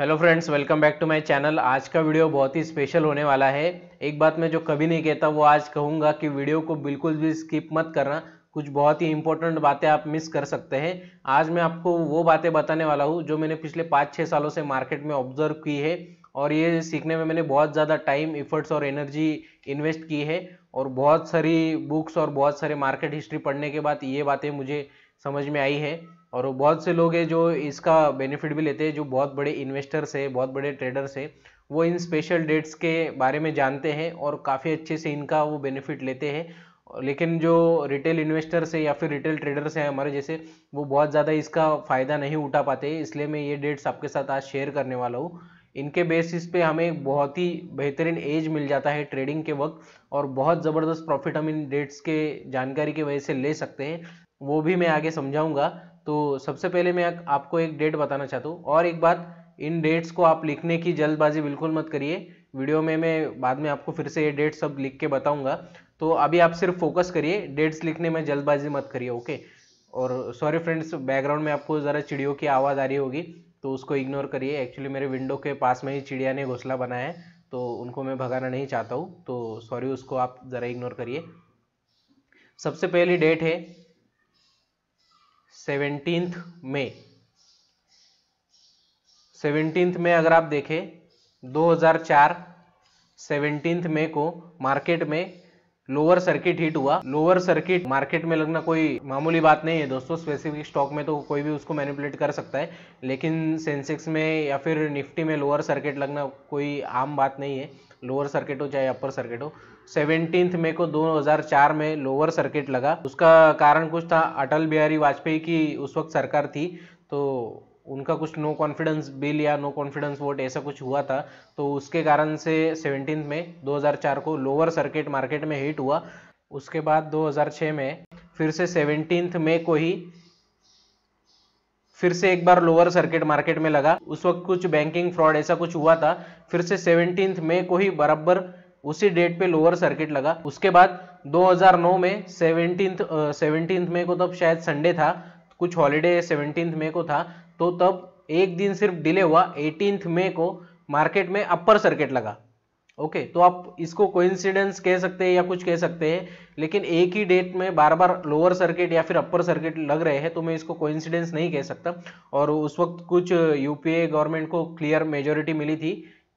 hello friends welcome back to my channel आज का video बहुत ही स्पेशल होने वाला है एक बात मैं जो कभी नहीं कहता वो आज कहूँगा कि वीडियो को बिल्कुल भी स्किप मत करना कुछ बहुत ही इंपॉर्टेंट बातें आप मिस कर सकते हैं आज मैं आपको वो बातें बताने वाला हूँ जो मैंने पिछले पाँच छः सालों से मार्केट में ऑब्जर्व की है और ये सीखने में मैंने बहुत ज़्यादा टाइम इफ़र्ट्स और एनर्जी इन्वेस्ट की है और बहुत सारी बुक्स और बहुत सारे मार्केट हिस्ट्री पढ़ने के बाद ये बातें मुझे समझ में आई है और बहुत से लोग हैं जो इसका बेनिफिट भी लेते हैं जो बहुत बड़े इन्वेस्टर्स हैं बहुत बड़े ट्रेडर्स हैं वो इन स्पेशल डेट्स के बारे में जानते हैं और काफ़ी अच्छे से इनका वो बेनिफिट लेते हैं लेकिन जो रिटेल इन्वेस्टर्स है या फिर रिटेल ट्रेडर्स हैं हमारे जैसे वो बहुत ज़्यादा इसका फ़ायदा नहीं उठा पाते इसलिए मैं ये डेट्स आपके साथ आज शेयर करने वाला हूँ इनके बेसिस पे हमें बहुत ही बेहतरीन एज मिल जाता है ट्रेडिंग के वक्त और बहुत ज़बरदस्त प्रॉफिट हम इन डेट्स के जानकारी की वजह से ले सकते हैं वो भी मैं आगे समझाऊंगा तो सबसे पहले मैं आपको एक डेट बताना चाहता हूँ और एक बात इन डेट्स को आप लिखने की जल्दबाजी बिल्कुल मत करिए वीडियो में मैं बाद में आपको फिर से ये डेट सब लिख के बताऊंगा तो अभी आप सिर्फ फोकस करिए डेट्स लिखने में जल्दबाजी मत करिए ओके और सॉरी फ्रेंड्स बैकग्राउंड में आपको ज़रा चिड़ियों की आवाज़ आ रही होगी तो उसको इग्नोर करिए एक्चुअली मेरे विंडो के पास में ही चिड़िया ने घोसला बनाया है तो उनको मैं भगाना नहीं चाहता हूँ तो सॉरी उसको आप ज़रा इग्नोर करिए सबसे पहली डेट है सेवेंटींथ मे सेवेंटींथ में अगर आप देखें 2004 सेवेंटींथ मे को मार्केट में लोअर सर्किट हिट हुआ लोअर सर्किट मार्केट में लगना कोई मामूली बात नहीं है दोस्तों स्पेसिफिक स्टॉक में तो कोई भी उसको मैनिपुलेट कर सकता है लेकिन सेंसेक्स में या फिर निफ्टी में लोअर सर्किट लगना कोई आम बात नहीं है लोअर सर्किट हो चाहे अपर सर्किट हो सेवनटीन्थ मे को 2004 में लोअर सर्किट लगा उसका कारण कुछ था अटल बिहारी वाजपेयी की उस वक्त सरकार थी तो उनका कुछ नो कॉन्फिडेंस बिल या नो कॉन्फिडेंस वोट ऐसा कुछ हुआ था तो उसके कारण से सेवनटीन में 2004 को लोअर सर्किट मार्केट में हिट हुआ उसके बाद 2006 में फिर से सेवनटीन में को ही फिर से एक बार लोअर सर्किट मार्केट में लगा उस वक्त कुछ बैंकिंग फ्रॉड ऐसा कुछ हुआ था फिर से सेवनटीन में को ही बराबर उसी डेट पे लोअर सर्किट लगा उसके बाद 2009 में सेवनटीन सेवनटीन मई को तब तो शायद संडे था कुछ हॉलीडे सेवनटीन मई को था तो तब एक दिन सिर्फ डिले हुआ एटीन मे को मार्केट में अपर सर्किट लगा ओके तो आप इसको कोइंसिडेंस कह सकते हैं या कुछ कह सकते हैं लेकिन एक ही डेट में बार बार लोअर सर्किट या फिर अपर सर्किट लग रहे हैं तो मैं इसको कोइंसिडेंस नहीं कह सकता और उस वक्त कुछ यूपीए गवर्नमेंट को क्लियर मेजोरिटी मिली थी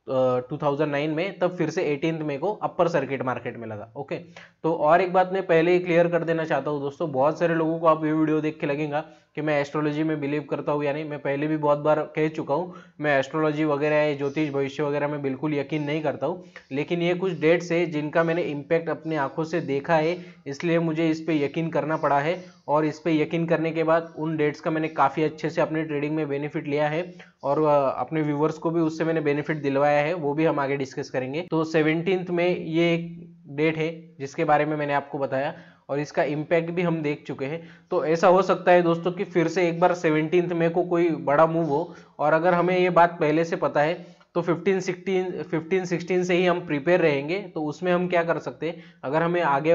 2009 में तब फिर से एटीन मे को अपर सर्किट मार्केट में लगा ओके तो और एक बात मैं पहले ही क्लियर कर देना चाहता हूँ दोस्तों बहुत सारे लोगों को आप ये वीडियो देख के लगेगा कि मैं एस्ट्रोलॉजी में बिलीव करता हूँ या नहीं मैं पहले भी बहुत बार कह चुका हूँ मैं एस्ट्रोलॉजी वगैरह ज्योतिष भविष्य वगैरह में बिल्कुल यकीन नहीं करता हूँ लेकिन ये कुछ डेट्स है जिनका मैंने इम्पैक्ट अपनी आंखों से देखा है इसलिए मुझे इस पर यकीन करना पड़ा है और इस पर यकीन करने के बाद उन डेट्स का मैंने काफ़ी अच्छे से अपनी ट्रेडिंग में बेनिफिट लिया है और अपने व्यूवर्स को भी उससे मैंने बेनिफिट दिलवाया है वो भी हम आगे डिस्कस करेंगे तो सेवनटीन्थ में ये एक डेट है जिसके बारे में मैंने आपको बताया और इसका इम्पैक्ट भी हम देख चुके हैं तो ऐसा हो सकता है दोस्तों कि फिर से एक बार सेवनटीन मे को कोई बड़ा मूव हो और अगर हमें ये बात पहले से पता है तो 15 16 15 16 से ही हम प्रिपेयर रहेंगे तो उसमें हम क्या कर सकते हैं अगर हमें आगे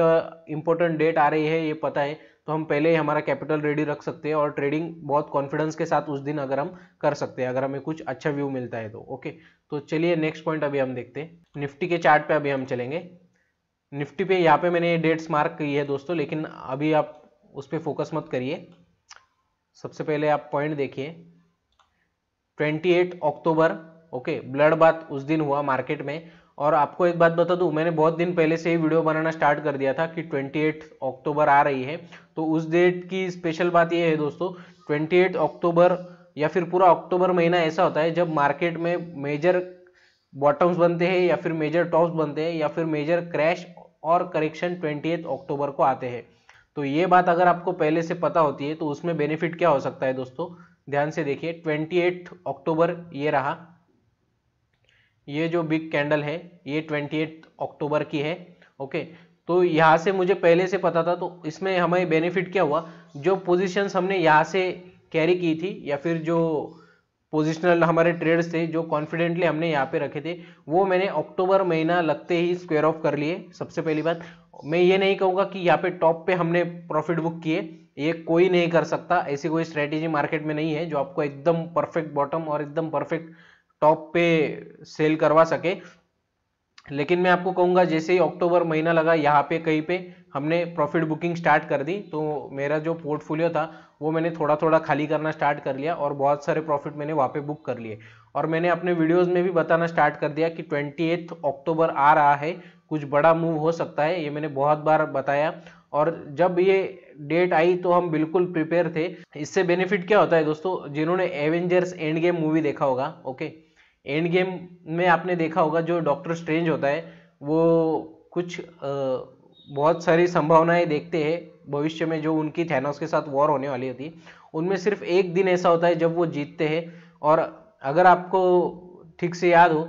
इंपॉर्टेंट डेट आ रही है ये पता है तो हम पहले ही हमारा कैपिटल रेडी रख सकते हैं और ट्रेडिंग बहुत कॉन्फिडेंस के साथ उस दिन अगर हम कर सकते हैं अगर हमें कुछ अच्छा व्यू मिलता है तो ओके तो चलिए नेक्स्ट पॉइंट अभी हम देखते हैं निफ्टी के चार्ट पे अभी हम चलेंगे निफ्टी पे यहाँ पे मैंने डेट्स मार्क की है दोस्तों लेकिन अभी आप उस पर फोकस मत करिए सबसे पहले आप पॉइंट देखिए 28 अक्टूबर ओके ब्लड बात उस दिन हुआ मार्केट में और आपको एक बात बता दूं मैंने बहुत दिन पहले से ही वीडियो बनाना स्टार्ट कर दिया था कि 28 अक्टूबर आ रही है तो उस डेट की स्पेशल बात यह है दोस्तों 28 अक्टूबर या फिर पूरा अक्टूबर महीना ऐसा होता है जब मार्केट में मेजर बॉटम्स बनते हैं या फिर मेजर टॉप्स बनते हैं या फिर मेजर क्रैश और करेक्शन ट्वेंटी अक्टूबर को आते हैं तो ये बात अगर आपको पहले से पता होती है तो उसमें बेनिफिट क्या हो सकता है दोस्तों ध्यान से देखिए ट्वेंटी अक्टूबर ये रहा ये जो बिग कैंडल है ये ट्वेंटी अक्टूबर की है ओके तो यहाँ से मुझे पहले से पता था तो इसमें हमें बेनिफिट क्या हुआ जो पोजीशंस हमने यहाँ से कैरी की थी या फिर जो पोजिशनल हमारे ट्रेड्स थे जो कॉन्फिडेंटली हमने यहाँ पे रखे थे वो मैंने अक्टूबर महीना लगते ही स्क्वेयर ऑफ कर लिए सबसे पहली बात मैं ये नहीं कहूँगा कि यहाँ पे टॉप पे हमने प्रॉफिट बुक किए ये कोई नहीं कर सकता ऐसी कोई स्ट्रेटेजी मार्केट में नहीं है जो आपको एकदम परफेक्ट बॉटम और एकदम परफेक्ट टॉप पे सेल करवा सके लेकिन मैं आपको कहूँगा जैसे ही अक्टूबर महीना लगा यहाँ पे कहीं पे हमने प्रॉफिट बुकिंग स्टार्ट कर दी तो मेरा जो पोर्टफोलियो था वो मैंने थोड़ा थोड़ा खाली करना स्टार्ट कर लिया और बहुत सारे प्रॉफिट मैंने वहाँ पे बुक कर लिए और मैंने अपने वीडियोस में भी बताना स्टार्ट कर दिया कि ट्वेंटी अक्टूबर आ रहा है कुछ बड़ा मूव हो सकता है ये मैंने बहुत बार बताया और जब ये डेट आई तो हम बिल्कुल प्रिपेयर थे इससे बेनिफिट क्या होता है दोस्तों जिन्होंने एवेंजर्स एंड गेम मूवी देखा होगा ओके एंड गेम में आपने देखा होगा जो डॉक्टर स्ट्रेंज होता है वो कुछ बहुत सारी संभावनाएं देखते हैं भविष्य में जो उनकी थैनोस के साथ वॉर होने वाली होती है उनमें सिर्फ एक दिन ऐसा होता है जब वो जीतते हैं और अगर आपको ठीक से याद हो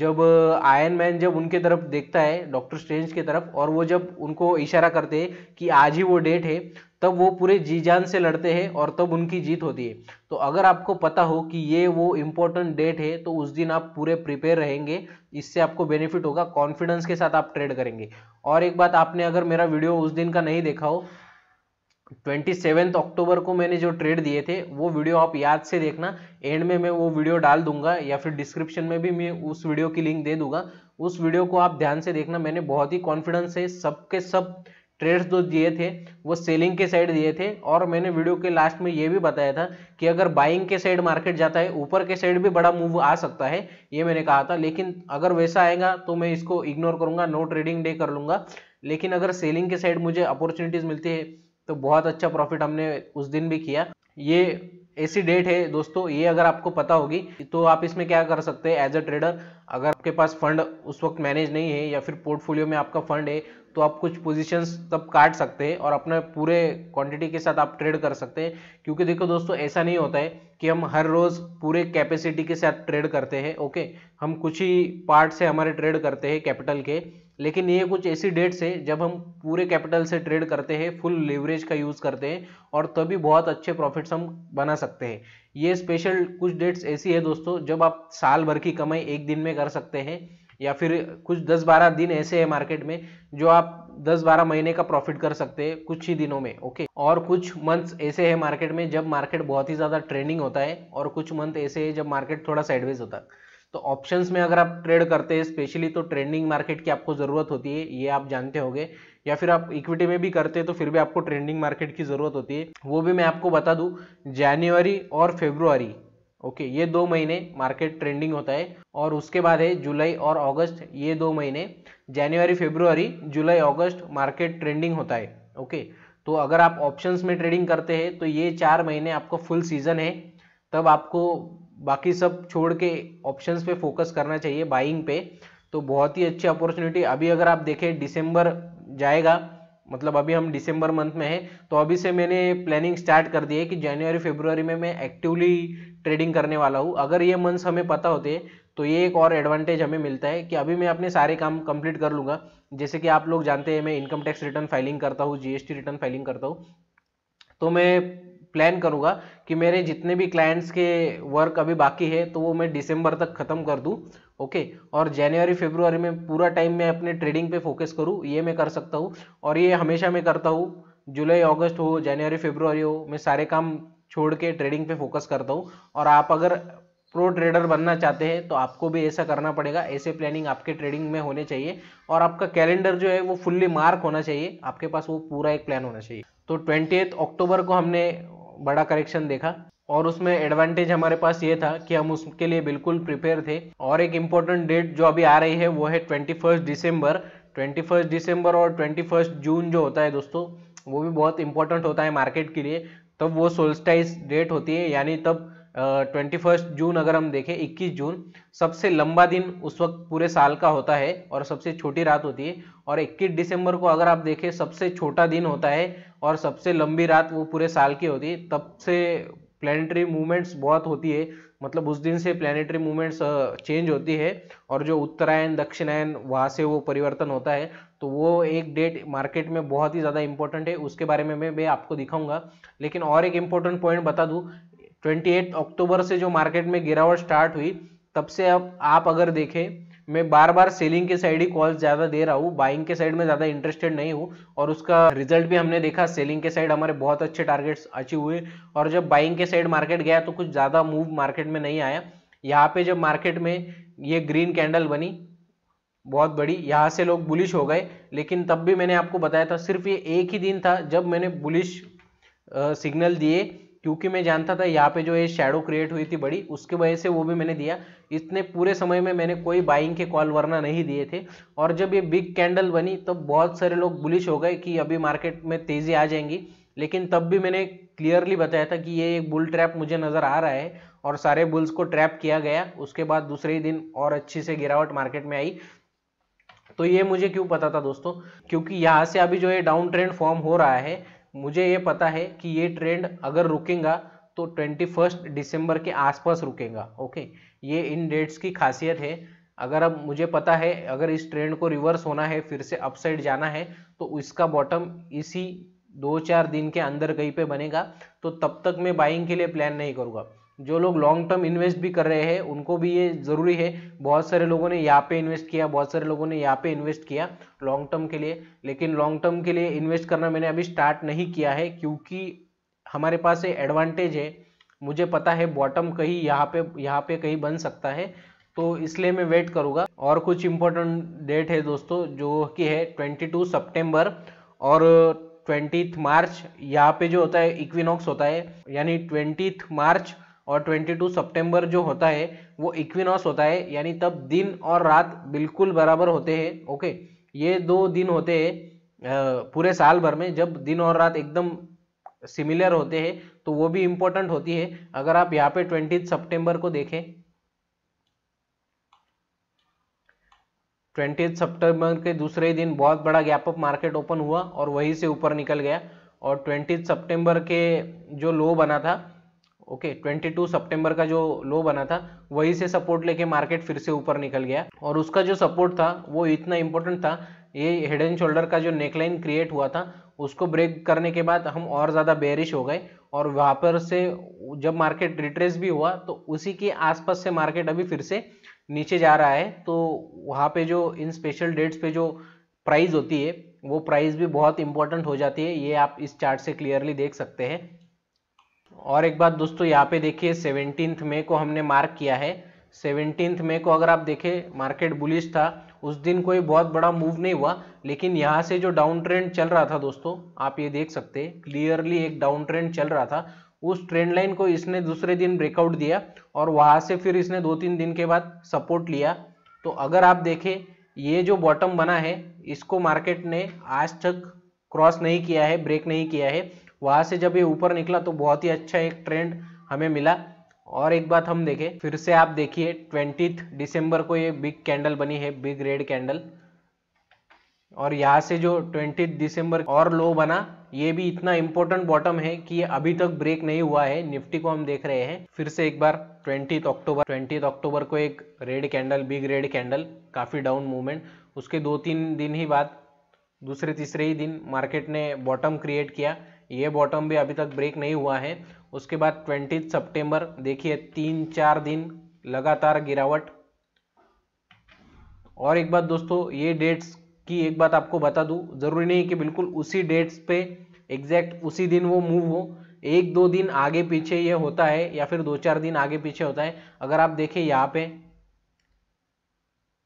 जब आयन मैन जब उनके तरफ देखता है डॉक्टर स्ट्रेंज की तरफ और वो जब उनको इशारा करते हैं कि आज ही वो डेट है तब वो पूरे जी जान से लड़ते हैं और तब उनकी जीत होती है तो अगर आपको पता हो कि ये वो इम्पोर्टेंट डेट है तो उस दिन आप पूरे प्रिपेयर रहेंगे इससे आपको बेनिफिट होगा कॉन्फिडेंस के साथ आप ट्रेड करेंगे और एक बात आपने अगर मेरा वीडियो उस दिन का नहीं देखा हो ट्वेंटी सेवेंथ अक्टूबर को मैंने जो ट्रेड दिए थे वो वीडियो आप याद से देखना एंड में मैं वो वीडियो डाल दूंगा या फिर डिस्क्रिप्शन में भी मैं उस वीडियो की लिंक दे दूंगा उस वीडियो को आप ध्यान से देखना मैंने बहुत ही कॉन्फिडेंस से सबके सब, के सब ट्रेड्स जो दिए थे वो सेलिंग के साइड दिए थे और मैंने वीडियो के लास्ट में ये भी बताया था कि अगर बाइंग के साइड मार्केट जाता है ऊपर के साइड भी बड़ा मूव आ सकता है ये मैंने कहा था लेकिन अगर वैसा आएगा तो मैं इसको इग्नोर करूंगा नो ट्रेडिंग डे कर लूंगा लेकिन अगर सेलिंग के साइड मुझे अपॉर्चुनिटीज मिलती है तो बहुत अच्छा प्रॉफिट हमने उस दिन भी किया ये ऐसी डेट है दोस्तों ये अगर आपको पता होगी तो आप इसमें क्या कर सकते हैं एज अ ट्रेडर अगर आपके पास फंड उस वक्त मैनेज नहीं है या फिर पोर्टफोलियो में आपका फंड है तो आप कुछ पोजीशंस तब काट सकते हैं और अपने पूरे क्वांटिटी के साथ आप ट्रेड कर सकते हैं क्योंकि देखो दोस्तों ऐसा नहीं होता है कि हम हर रोज़ पूरे कैपेसिटी के साथ ट्रेड करते हैं ओके हम कुछ ही पार्ट से हमारे ट्रेड करते हैं कैपिटल के लेकिन ये कुछ ऐसी डेट्स है जब हम पूरे कैपिटल से ट्रेड करते हैं फुल लेवरेज का यूज़ करते हैं और तभी बहुत अच्छे प्रॉफिट्स हम बना सकते हैं ये स्पेशल कुछ डेट्स ऐसी है दोस्तों जब आप साल भर की कमाई एक दिन में कर सकते हैं या फिर कुछ 10-12 दिन ऐसे है मार्केट में जो आप 10-12 महीने का प्रॉफिट कर सकते हैं कुछ ही दिनों में ओके और कुछ मंथ्स ऐसे है मार्केट में जब मार्केट बहुत ही ज़्यादा ट्रेंडिंग होता है और कुछ मंथ ऐसे है जब मार्केट थोड़ा साइडवेज होता है तो ऑप्शंस में अगर आप ट्रेड करते हैं स्पेशली तो ट्रेंडिंग मार्केट की आपको ज़रूरत होती है ये आप जानते होंगे या फिर आप इक्विटी में भी करते हैं तो फिर भी आपको ट्रेंडिंग मार्केट की ज़रूरत होती है वो भी मैं आपको बता दूँ जनवरी और फेब्रुआरी ओके ये दो महीने मार्केट ट्रेंडिंग होता है और उसके बाद है जुलाई और अगस्त ये दो महीने जनवरी फेब्रुआरी जुलाई अगस्त मार्केट ट्रेंडिंग होता है ओके तो अगर आप ऑप्शंस में ट्रेडिंग करते हैं तो ये चार महीने आपको फुल सीजन है तब आपको बाकी सब छोड़ के ऑप्शंस पे फोकस करना चाहिए बाइंग पे तो बहुत ही अच्छी अपॉर्चुनिटी अभी अगर आप देखें दिसंबर जाएगा मतलब अभी हम दिसंबर मंथ में हैं तो अभी से मैंने प्लानिंग स्टार्ट कर दी है कि जनवरी फेब्रुवरी में मैं एक्टिवली ट्रेडिंग करने वाला हूँ अगर ये मंथ्स हमें पता होते तो ये एक और एडवांटेज हमें मिलता है कि अभी मैं अपने सारे काम कंप्लीट कर लूँगा जैसे कि आप लोग जानते हैं मैं इनकम टैक्स रिटर्न फाइलिंग करता हूँ जीएसटी रिटर्न फाइलिंग करता हूँ तो मैं प्लान करूँगा कि मेरे जितने भी क्लाइंट्स के वर्क अभी बाकी है तो वो मैं दिसंबर तक ख़त्म कर दूँ ओके और जनवरी फेब्रुवरी में पूरा टाइम मैं अपने ट्रेडिंग पे फोकस करूँ ये मैं कर सकता हूँ और ये हमेशा मैं करता हूँ जुलाई अगस्त हो जनवरी फेब्रुवरी हो मैं सारे काम छोड़ के ट्रेडिंग पे फोकस करता हूँ और आप अगर प्रो ट्रेडर बनना चाहते हैं तो आपको भी ऐसा करना पड़ेगा ऐसे प्लानिंग आपके ट्रेडिंग में होने चाहिए और आपका कैलेंडर जो है वो फुल्ली मार्क होना चाहिए आपके पास वो पूरा एक प्लान होना चाहिए तो ट्वेंटी अक्टूबर को हमने बड़ा करेक्शन देखा और उसमें एडवांटेज हमारे पास ये था कि हम उसके लिए बिल्कुल प्रिपेयर थे और एक इम्पोर्टेंट डेट जो अभी आ रही है वो है twenty first December twenty first December और ट्वेंटी फर्स्ट जून जो होता है दोस्तों वो भी बहुत इंपॉर्टेंट होता है मार्केट के लिए तब वो सोल्स्टाइज डेट होती है यानी तब ट्वेंटी फर्स्ट जून अगर हम देखें इक्कीस जून सबसे लंबा दिन उस वक्त पूरे साल का होता है और सबसे छोटी रात होती है और इक्कीस दिसंबर को अगर आप देखें सबसे छोटा दिन होता है और सबसे लंबी रात वो पूरे साल की होती है तब से प्लानिटरी मूवमेंट्स बहुत होती है मतलब उस दिन से प्लानिटरी मूवमेंट्स चेंज होती है और जो उत्तरायण दक्षिणायन वहाँ से वो परिवर्तन होता है तो वो एक डेट मार्केट में बहुत ही ज़्यादा इंपॉर्टेंट है उसके बारे में मैं मैं आपको दिखाऊंगा लेकिन और एक इम्पोर्टेंट पॉइंट बता दूँ 28 अक्टूबर से जो मार्केट में गिरावट स्टार्ट हुई तब से अब आप अगर देखें मैं बार बार सेलिंग के साइड ही कॉल्स ज़्यादा दे रहा हूँ बाइंग के साइड में ज़्यादा इंटरेस्टेड नहीं हूँ और उसका रिजल्ट भी हमने देखा सेलिंग के साइड हमारे बहुत अच्छे टारगेट्स अचीव हुए और जब बाइंग के साइड मार्केट गया तो कुछ ज़्यादा मूव मार्केट में नहीं आया यहाँ पे जब मार्केट में ये ग्रीन कैंडल बनी बहुत बड़ी यहाँ से लोग बुलिश हो गए लेकिन तब भी मैंने आपको बताया था सिर्फ ये एक ही दिन था जब मैंने बुलिश सिग्नल दिए क्योंकि मैं जानता था यहाँ पे जो ये शेडो क्रिएट हुई थी बड़ी उसके वजह से वो भी मैंने दिया इतने पूरे समय में मैंने कोई बाइंग के कॉल वरना नहीं दिए थे और जब ये बिग कैंडल बनी तब तो बहुत सारे लोग बुलिश हो गए कि अभी मार्केट में तेज़ी आ जाएंगी लेकिन तब भी मैंने क्लियरली बताया था कि ये एक बुल ट्रैप मुझे नज़र आ रहा है और सारे बुल्स को ट्रैप किया गया उसके बाद दूसरे ही दिन और अच्छी से गिरावट मार्केट में आई तो ये मुझे क्यों पता था दोस्तों क्योंकि यहाँ से अभी जो ये डाउन ट्रेंड फॉर्म हो रहा है मुझे ये पता है कि ये ट्रेंड अगर रुकेगा तो ट्वेंटी फर्स्ट दिसंबर के आसपास रुकेगा ओके ये इन डेट्स की खासियत है अगर अब मुझे पता है अगर इस ट्रेंड को रिवर्स होना है फिर से अपसाइड जाना है तो इसका बॉटम इसी दो चार दिन के अंदर कहीं पे बनेगा तो तब तक मैं बाइंग के लिए प्लान नहीं करूँगा जो लोग लॉन्ग टर्म इन्वेस्ट भी कर रहे हैं उनको भी ये ज़रूरी है बहुत सारे लोगों ने यहाँ पे इन्वेस्ट किया बहुत सारे लोगों ने यहाँ पे इन्वेस्ट किया लॉन्ग टर्म के लिए लेकिन लॉन्ग टर्म के लिए इन्वेस्ट करना मैंने अभी स्टार्ट नहीं किया है क्योंकि हमारे पास ये एडवांटेज है मुझे पता है बॉटम कहीं यहाँ पे यहाँ पे कहीं बन सकता है तो इसलिए मैं वेट करूँगा और कुछ इम्पोर्टेंट डेट है दोस्तों जो कि है ट्वेंटी टू सप्टेम्बर और ट्वेंटी मार्च यहाँ पे जो होता है इक्विनॉक्स होता है यानी ट्वेंटी मार्च और 22 सितंबर जो होता है वो इक्विनॉस होता है यानी तब दिन और रात बिल्कुल बराबर होते हैं ओके ये दो दिन होते हैं पूरे साल भर में जब दिन और रात एकदम सिमिलर होते हैं तो वो भी इम्पोर्टेंट होती है अगर आप यहाँ पे ट्वेंटी सितंबर को देखें ट्वेंटी सितंबर के दूसरे दिन बहुत बड़ा गैप अप मार्केट ओपन हुआ और वहीं से ऊपर निकल गया और ट्वेंटी सितंबर के जो लो बना था ओके 22 सितंबर का जो लो बना था वही से सपोर्ट लेके मार्केट फिर से ऊपर निकल गया और उसका जो सपोर्ट था वो इतना इंपॉर्टेंट था ये हेड एंड शोल्डर का जो नेकलाइन क्रिएट हुआ था उसको ब्रेक करने के बाद हम और ज़्यादा बेरिश हो गए और वहाँ पर से जब मार्केट रिट्रेस भी हुआ तो उसी के आसपास से मार्केट अभी फिर से नीचे जा रहा है तो वहाँ पे जो इन स्पेशल डेट्स पे जो प्राइस होती है वो प्राइस भी बहुत इंपॉर्टेंट हो जाती है ये आप इस चार्ट से क्लियरली देख सकते हैं और एक बात दोस्तों यहाँ पे देखिए सेवनटीन्थ मे को हमने मार्क किया है सेवनटीन्थ मे को अगर आप देखें मार्केट बुलिश था उस दिन कोई बहुत बड़ा मूव नहीं हुआ लेकिन यहाँ से जो डाउन ट्रेंड चल रहा था दोस्तों आप ये देख सकते क्लियरली एक डाउन ट्रेंड चल रहा था उस ट्रेंड लाइन को इसने दूसरे दिन ब्रेकआउट दिया और वहाँ से फिर इसने दो तीन दिन के बाद सपोर्ट लिया तो अगर आप देखें ये जो बॉटम बना है इसको मार्केट ने आज तक क्रॉस नहीं किया है ब्रेक नहीं किया है वहाँ से जब ये ऊपर निकला तो बहुत ही अच्छा एक ट्रेंड हमें मिला और एक बात हम देखें फिर से आप देखिए ट्वेंटी दिसंबर को ये बिग कैंडल बनी है बिग रेड कैंडल और यहाँ से जो ट्वेंटी दिसंबर और लो बना ये भी इतना इम्पोर्टेंट बॉटम है कि ये अभी तक ब्रेक नहीं हुआ है निफ्टी को हम देख रहे हैं फिर से एक बार ट्वेंटी अक्टूबर ट्वेंटी अक्टूबर को एक red candle big red candle काफ़ी डाउन मूवमेंट उसके दो तीन दिन ही बाद दूसरे तीसरे ही दिन मार्केट ने बॉटम क्रिएट किया ये बॉटम भी अभी तक ब्रेक नहीं हुआ है उसके बाद ट्वेंटी सितंबर देखिए तीन चार दिन लगातार गिरावट और एक बात दोस्तों ये डेट्स की एक बात आपको बता दूं ज़रूरी नहीं कि बिल्कुल उसी डेट्स पे एग्जैक्ट उसी दिन वो मूव हो एक दो दिन आगे पीछे ये होता है या फिर दो चार दिन आगे पीछे होता है अगर आप देखें यहाँ पे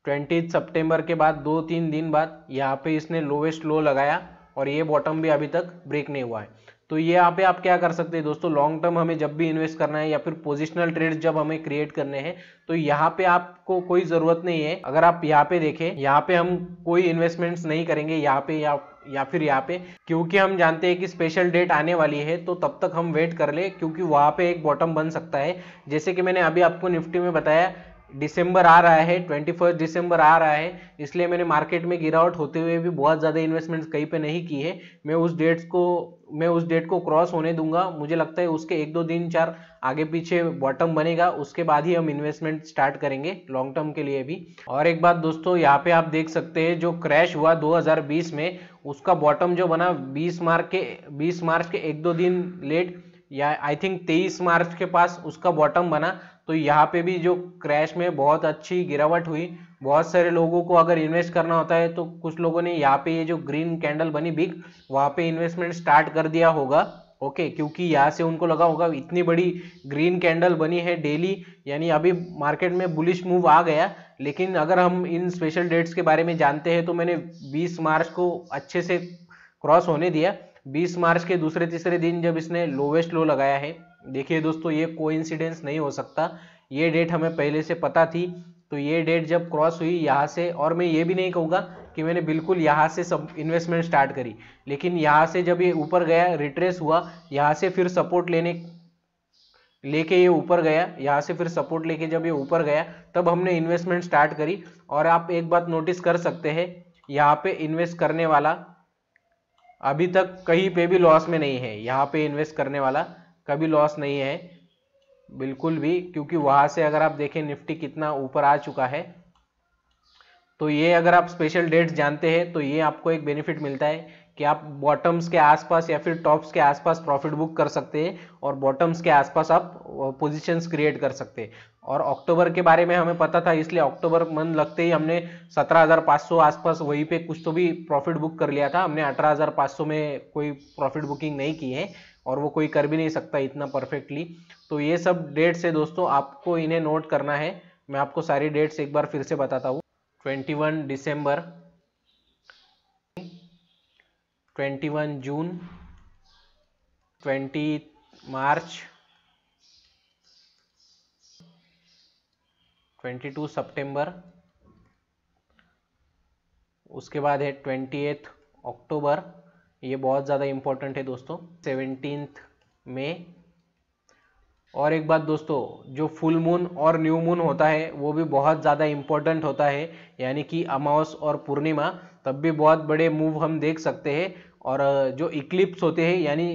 ट्वेंटी सितंबर के बाद दो तीन दिन बाद यहाँ पे इसने लोवेस्ट लो लगाया और ये बॉटम भी अभी तक ब्रेक नहीं हुआ है तो ये यहाँ पे आप क्या कर सकते हैं दोस्तों लॉन्ग टर्म हमें जब भी इन्वेस्ट करना है या फिर पोजिशनल ट्रेड जब हमें क्रिएट करने हैं तो यहाँ पे आपको कोई ज़रूरत नहीं है अगर आप यहाँ पे देखें यहाँ पे हम कोई इन्वेस्टमेंट्स नहीं करेंगे यहाँ पे या या फिर यहाँ पे क्योंकि हम जानते हैं कि स्पेशल डेट आने वाली है तो तब तक हम वेट कर ले क्योंकि वहाँ पे एक बॉटम बन सकता है जैसे कि मैंने अभी आपको निफ्टी में बताया दिसंबर आ रहा है ट्वेंटी फर्स्ट दिसंबर आ रहा है इसलिए मैंने मार्केट में गिरावट होते हुए भी बहुत ज़्यादा इन्वेस्टमेंट्स कहीं पे नहीं की है मैं उस डेट्स को मैं उस डेट को क्रॉस होने दूंगा मुझे लगता है उसके एक दो दिन चार आगे पीछे बॉटम बनेगा उसके बाद ही हम इन्वेस्टमेंट स्टार्ट करेंगे लॉन्ग टर्म के लिए भी और एक बात दोस्तों यहाँ पे आप देख सकते हैं जो क्रैश हुआ 2020 में उसका बॉटम जो बना 20 मार्च के 20 मार्च के एक दो दिन लेट या आई थिंक 23 मार्च के पास उसका बॉटम बना तो यहाँ पे भी जो क्रैश में बहुत अच्छी गिरावट हुई बहुत सारे लोगों को अगर इन्वेस्ट करना होता है तो कुछ लोगों ने यहाँ पे ये जो ग्रीन कैंडल बनी बिग वहाँ पे इन्वेस्टमेंट स्टार्ट कर दिया होगा ओके क्योंकि यहाँ से उनको लगा होगा इतनी बड़ी ग्रीन कैंडल बनी है डेली यानी अभी मार्केट में बुलिश मूव आ गया लेकिन अगर हम इन स्पेशल डेट्स के बारे में जानते हैं तो मैंने बीस मार्च को अच्छे से क्रॉस होने दिया 20 मार्च के दूसरे तीसरे दिन जब इसने लोवेस्ट लो लगाया है देखिए दोस्तों ये कोइंसिडेंस नहीं हो सकता ये डेट हमें पहले से पता थी तो ये डेट जब क्रॉस हुई यहाँ से और मैं ये भी नहीं कहूँगा कि मैंने बिल्कुल यहाँ से सब इन्वेस्टमेंट स्टार्ट करी लेकिन यहाँ से जब ये ऊपर गया रिट्रेस हुआ यहाँ से फिर सपोर्ट लेने लेके ये ऊपर गया यहाँ से फिर सपोर्ट लेके जब ये ऊपर गया तब हमने इन्वेस्टमेंट स्टार्ट करी और आप एक बात नोटिस कर सकते हैं यहाँ पे इन्वेस्ट करने वाला अभी तक कहीं पे भी लॉस में नहीं है यहाँ पे इन्वेस्ट करने वाला कभी लॉस नहीं है बिल्कुल भी क्योंकि वहाँ से अगर आप देखें निफ्टी कितना ऊपर आ चुका है तो ये अगर आप स्पेशल डेट्स जानते हैं तो ये आपको एक बेनिफिट मिलता है कि आप बॉटम्स के आसपास या फिर टॉप्स के आसपास प्रॉफिट बुक कर सकते हैं और बॉटम्स के आसपास आप पोजीशंस क्रिएट कर सकते हैं और अक्टूबर के बारे में हमें पता था इसलिए अक्टूबर मन लगते ही हमने 17,500 आसपास वहीं पे कुछ तो भी प्रॉफिट बुक कर लिया था हमने 18,500 में कोई प्रॉफिट बुकिंग नहीं की है और वो कोई कर भी नहीं सकता इतना परफेक्टली तो ये सब डेट्स है दोस्तों आपको इन्हें नोट करना है मैं आपको सारी डेट्स एक बार फिर से बताता हूँ twenty one December twenty one June twenty March twenty two September उसके बाद है ट्वेंटी एथ अक्टूबर ये बहुत ज़्यादा इम्पोर्टेंट है दोस्तों सेवनटीन्थ में और एक बात दोस्तों जो फुल मून और न्यू मून होता है वो भी बहुत ज़्यादा इम्पोर्टेंट होता है यानी कि अमावस और पूर्णिमा तब भी बहुत बड़े मूव हम देख सकते हैं और जो इक्लिप्स होते हैं यानी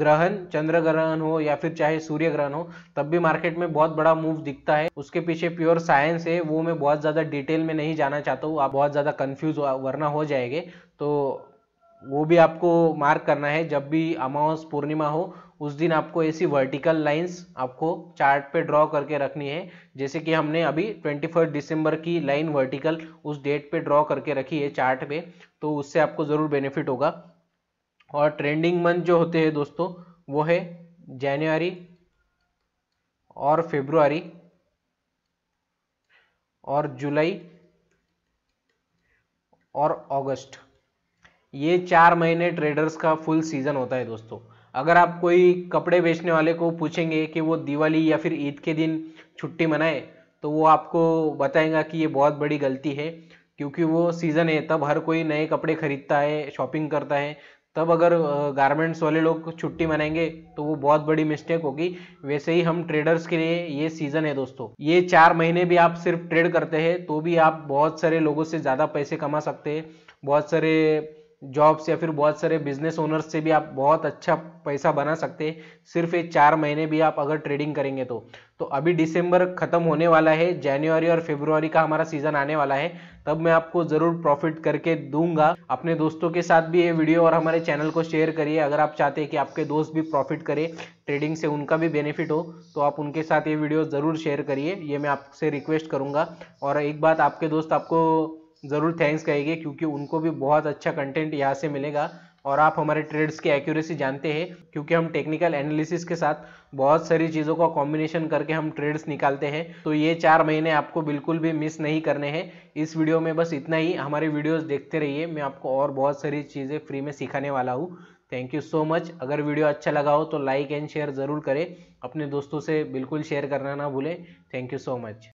ग्रहण चंद्र ग्रहण हो या फिर चाहे सूर्य ग्रहण हो तब भी मार्केट में बहुत बड़ा मूव दिखता है उसके पीछे प्योर साइंस है वो मैं बहुत ज़्यादा डिटेल में नहीं जाना चाहता हूँ आप बहुत ज़्यादा कन्फ्यूज वरना हो जाएंगे तो वो भी आपको मार्क करना है जब भी अमावस पूर्णिमा हो उस दिन आपको ऐसी वर्टिकल लाइंस आपको चार्ट पे ड्रॉ करके रखनी है जैसे कि हमने अभी 21 दिसंबर की लाइन वर्टिकल उस डेट पे ड्रॉ करके रखी है चार्ट पे तो उससे आपको ज़रूर बेनिफिट होगा और ट्रेंडिंग मंथ जो होते हैं दोस्तों वो है जनवरी और फेब्रुआरी और जुलाई और अगस्त ये चार महीने ट्रेडर्स का फुल सीज़न होता है दोस्तों अगर आप कोई कपड़े बेचने वाले को पूछेंगे कि वो दिवाली या फिर ईद के दिन छुट्टी मनाए तो वो आपको बताएगा कि ये बहुत बड़ी गलती है क्योंकि वो सीज़न है तब हर कोई नए कपड़े खरीदता है शॉपिंग करता है तब अगर गारमेंट्स वाले लोग छुट्टी मनाएंगे तो वो बहुत बड़ी मिस्टेक होगी वैसे ही हम ट्रेडर्स के लिए ये सीज़न है दोस्तों ये चार महीने भी आप सिर्फ ट्रेड करते हैं तो भी आप बहुत सारे लोगों से ज़्यादा पैसे कमा सकते हैं बहुत सारे जॉब्स या फिर बहुत सारे बिजनेस ओनर्स से भी आप बहुत अच्छा पैसा बना सकते हैं सिर्फ ये चार महीने भी आप अगर ट्रेडिंग करेंगे तो तो अभी दिसंबर ख़त्म होने वाला है जनवरी और फेब्रुवरी का हमारा सीज़न आने वाला है तब मैं आपको ज़रूर प्रॉफिट करके दूंगा अपने दोस्तों के साथ भी ये वीडियो और हमारे चैनल को शेयर करिए अगर आप चाहते हैं कि आपके दोस्त भी प्रॉफिट करे ट्रेडिंग से उनका भी बेनिफिट हो तो आप उनके साथ ये वीडियो ज़रूर शेयर करिए ये मैं आपसे रिक्वेस्ट करूँगा और एक बात आपके दोस्त आपको ज़रूर थैंक्स कहेंगे क्योंकि उनको भी बहुत अच्छा कंटेंट यहाँ से मिलेगा और आप हमारे ट्रेड्स की एक्यूरेसी जानते हैं क्योंकि हम टेक्निकल एनालिसिस के साथ बहुत सारी चीज़ों का कॉम्बिनेशन करके हम ट्रेड्स निकालते हैं तो ये चार महीने आपको बिल्कुल भी मिस नहीं करने हैं इस वीडियो में बस इतना ही हमारे वीडियोस देखते रहिए मैं आपको और बहुत सारी चीज़ें फ्री में सिखाने वाला हूँ थैंक यू सो मच अगर वीडियो अच्छा लगा हो तो लाइक एंड शेयर ज़रूर करें अपने दोस्तों से बिल्कुल शेयर करना ना भूलें थैंक यू सो मच